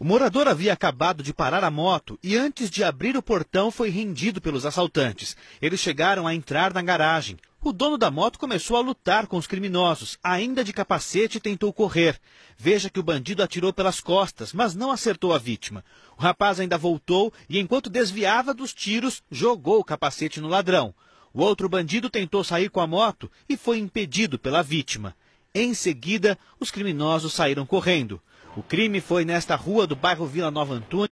O morador havia acabado de parar a moto e, antes de abrir o portão, foi rendido pelos assaltantes. Eles chegaram a entrar na garagem. O dono da moto começou a lutar com os criminosos, ainda de capacete tentou correr. Veja que o bandido atirou pelas costas, mas não acertou a vítima. O rapaz ainda voltou e, enquanto desviava dos tiros, jogou o capacete no ladrão. O outro bandido tentou sair com a moto e foi impedido pela vítima. Em seguida, os criminosos saíram correndo. O crime foi nesta rua do bairro Vila Nova Antônio.